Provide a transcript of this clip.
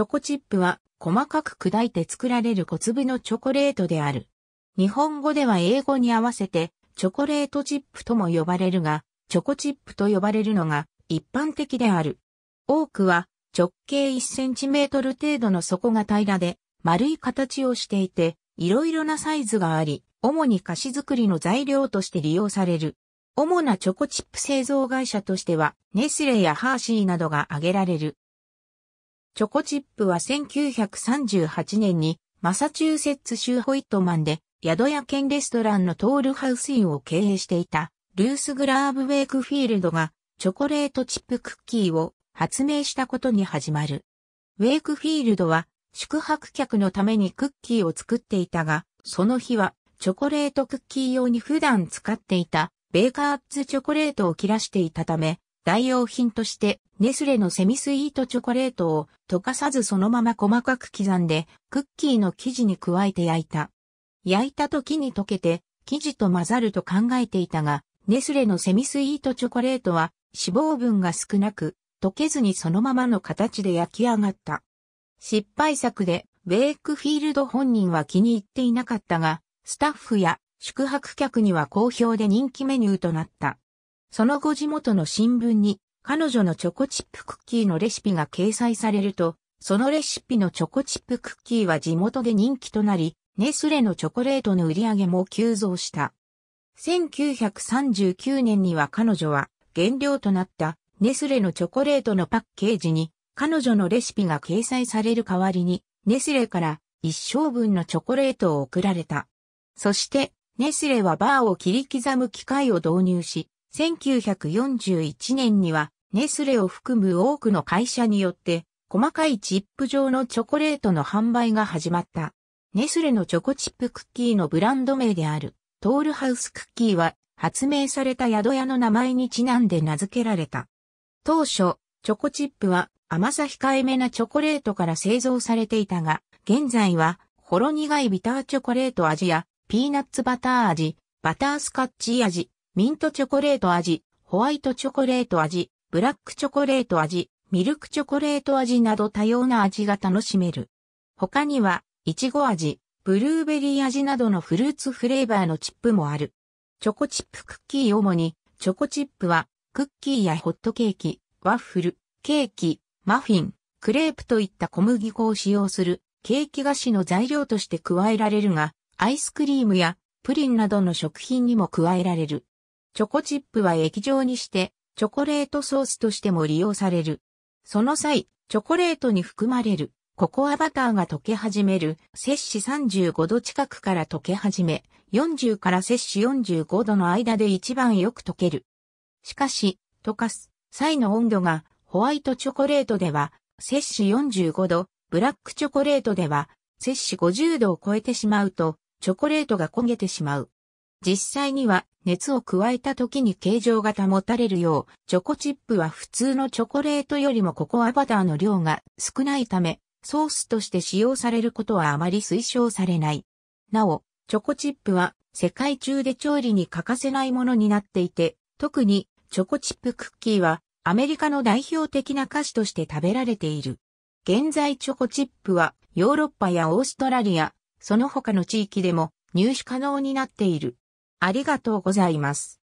チョコチップは細かく砕いて作られる小粒のチョコレートである。日本語では英語に合わせてチョコレートチップとも呼ばれるが、チョコチップと呼ばれるのが一般的である。多くは直径1センチメートル程度の底が平らで丸い形をしていて、いろいろなサイズがあり、主に菓子作りの材料として利用される。主なチョコチップ製造会社としては、ネスレやハーシーなどが挙げられる。チョコチップは1938年にマサチューセッツ州ホイットマンで宿屋兼レストランのトールハウスインを経営していたルース・グラーブ・ウェイクフィールドがチョコレートチップクッキーを発明したことに始まる。ウェイクフィールドは宿泊客のためにクッキーを作っていたが、その日はチョコレートクッキー用に普段使っていたベーカーズチョコレートを切らしていたため、代用品として、ネスレのセミスイートチョコレートを溶かさずそのまま細かく刻んで、クッキーの生地に加えて焼いた。焼いた時に溶けて、生地と混ざると考えていたが、ネスレのセミスイートチョコレートは脂肪分が少なく、溶けずにそのままの形で焼き上がった。失敗作で、ウェイクフィールド本人は気に入っていなかったが、スタッフや宿泊客には好評で人気メニューとなった。その後地元の新聞に彼女のチョコチップクッキーのレシピが掲載されると、そのレシピのチョコチップクッキーは地元で人気となり、ネスレのチョコレートの売り上げも急増した。1939年には彼女は原料となったネスレのチョコレートのパッケージに彼女のレシピが掲載される代わりにネスレから一生分のチョコレートを送られた。そしてネスレはバーを切り刻む機械を導入し、1941年にはネスレを含む多くの会社によって細かいチップ状のチョコレートの販売が始まった。ネスレのチョコチップクッキーのブランド名であるトールハウスクッキーは発明された宿屋の名前にちなんで名付けられた。当初、チョコチップは甘さ控えめなチョコレートから製造されていたが、現在はほろ苦いビターチョコレート味やピーナッツバター味、バタースカッチ味、ミントチョコレート味、ホワイトチョコレート味、ブラックチョコレート味、ミルクチョコレート味など多様な味が楽しめる。他には、いちご味、ブルーベリー味などのフルーツフレーバーのチップもある。チョコチップクッキー主に、チョコチップは、クッキーやホットケーキ、ワッフル、ケーキ、マフィン、クレープといった小麦粉を使用する、ケーキ菓子の材料として加えられるが、アイスクリームやプリンなどの食品にも加えられる。チョコチップは液状にして、チョコレートソースとしても利用される。その際、チョコレートに含まれるココアバターが溶け始める、摂氏35度近くから溶け始め、40から摂氏45度の間で一番よく溶ける。しかし、溶かす際の温度がホワイトチョコレートでは摂氏45度、ブラックチョコレートでは摂氏50度を超えてしまうと、チョコレートが焦げてしまう。実際には熱を加えた時に形状が保たれるよう、チョコチップは普通のチョコレートよりもココアバターの量が少ないため、ソースとして使用されることはあまり推奨されない。なお、チョコチップは世界中で調理に欠かせないものになっていて、特にチョコチップクッキーはアメリカの代表的な菓子として食べられている。現在チョコチップはヨーロッパやオーストラリア、その他の地域でも入手可能になっている。ありがとうございます。